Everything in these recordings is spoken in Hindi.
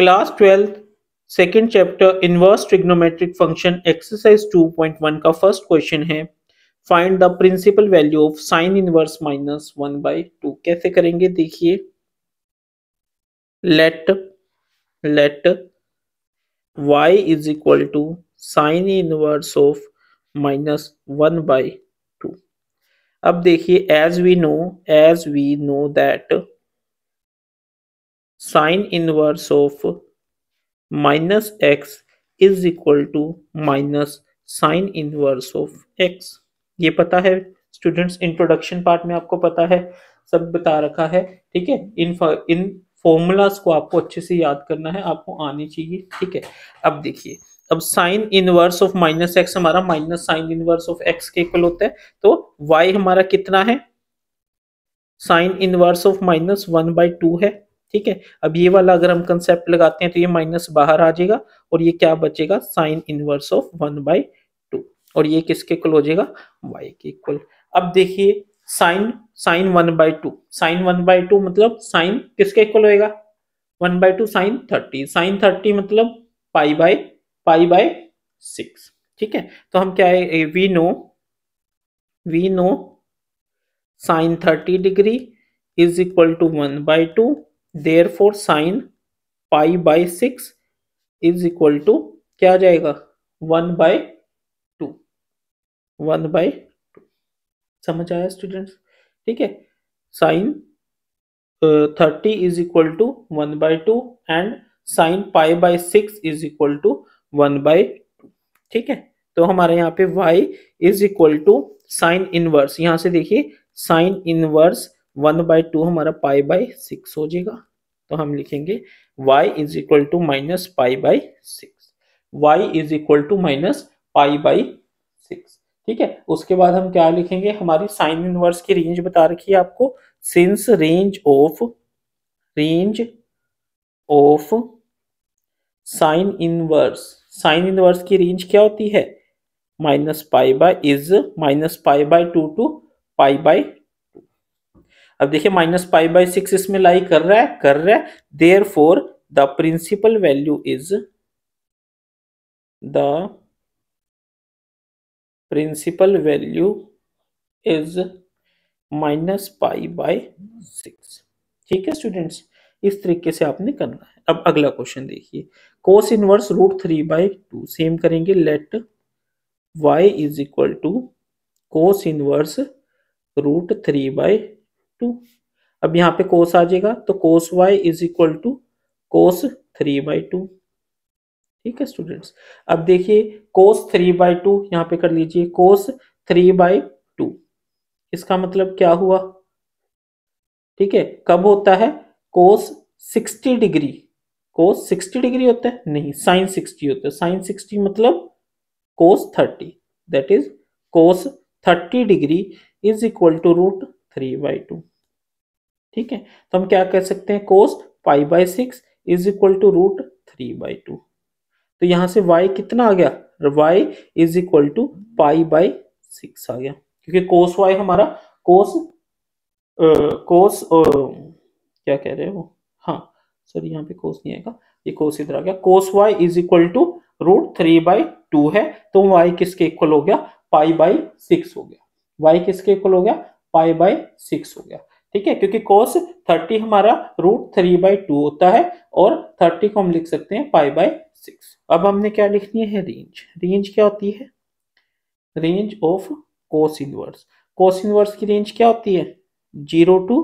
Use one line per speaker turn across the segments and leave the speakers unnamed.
class twelfth second chapter inverse trigonometric function exercise 2.1 का फर्स्ट क्वेश्चन है find the principal value of sine inverse minus one by two कैसे करेंगे देखिए let let y is equal to sine inverse of minus one by two अब देखिए as we know as we know that sine inverse of minus x is equal to minus sine inverse of x ये पता है स्टूडेंट्स इंट्रोडक्शन पार्ट में आपको पता है सब बता रखा है ठीक है इन इन फॉर्मूलाज को आपको अच्छे से याद करना है आपको आनी चाहिए ठीक है अब देखिए अब sine inverse of minus x हमारा minus sine inverse of x के इक्वल होता है तो वाई हमारा कितना है sine inverse of minus one by two है ठीक है अब ये वाला अगर हम कंसेप्ट लगाते हैं तो ये माइनस बाहर आ जाएगा और ये क्या बचेगा sine inverse of one by two और ये किसके इक्वल हो जाएगा वाई के इक्वल अब देखिए sine sine one by two sine one by two मतलब साइन किसके इक्वल होएगा one by two sine thirty sine thirty मतलब pi by pi by six ठीक है तो हम क्या है we know we know sine thirty degree is equal to one by two therefore sine pi by six is equal to क्या आ जाएगा one by two one by two समझ आया स्टूडेंट्स ठीक है sine thirty is equal to one by two and sine pi by six is equal to one by two ठीक है तो हमारे यहाँ पे y is equal to sine inverse यहाँ से देखिए sine inverse one by two हमारा पाई बाई सिक्स हो जाएगा तो हम लिखेंगे y is equal to minus pi by six y is equal to minus pi by six ठीक है उसके बाद हम क्या लिखेंगे हमारी साइन इनवर्स की रेंज बता रखी है आपको since range of range of sine inverse sine inverse की रेंज क्या होती है minus pi by is minus pi by two two pi by अब देखिए माइनस फाइव बाई सिक्स इसमें लाई कर रहा है कर रहा है therefore the principal value is the principal value is minus pi by six ठीक है स्टूडेंट्स इस तरीके से आपने करना है अब अगला क्वेश्चन देखिए cos inverse root three by two same करेंगे let y is equal to cos inverse root three by two अब यहाँ पे कोस आ जाएगा तो cos y is equal to cos three by two ठीक है स्टूडेंट्स अब देखिए कोस थ्री बाई टू यहाँ पे कर लीजिए कोस थ्री बाई टू इसका मतलब क्या हुआ ठीक है कब होता है cos sixty degree cos sixty degree होता है नहीं साइन सिक्सटी होता है साइन सिक्सटी मतलब cos thirty that is cos thirty degree is equal to root three by two ठीक है तो हम क्या कर सकते हैं cos five by six is equal to root three by two तो यहां से y कितना आ गया y is equal to pi by six आ गया क्योंकि कोस y हमारा कोस आ, कोस क्या कह रहे हो हाँ सर यहाँ पे कोस नहीं आएगा ये कोस इधर आ गया cos y is equal to root three by two है तो y किसके इक्वल हो गया पाई बाई सिक्स हो गया y किसके इक्वल हो गया पाई बाई सिक्स हो गया ठीक है क्योंकि कोस थर्टी हमारा रूट थ्री बाई टू होता है और थर्टी को हम लिख सकते हैं पाई बाई सिक्स अब हमने क्या लिखनी है रेंज रेंज क्या होती है range of cos inverse cos inverse की रेंज क्या होती है जीरो टू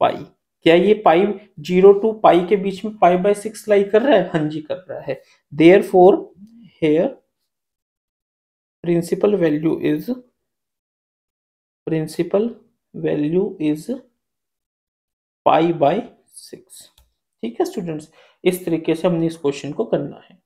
पाई क्या ये पाई जीरो टू पाई के बीच में पाई बाई सिक्स लाई कर रहा है हाँ जी कर रहा है therefore here principal value is principal value is pi by six ठीक है स्टूडेंट्स इस तरीके से हमने इस क्वेश्चन को करना है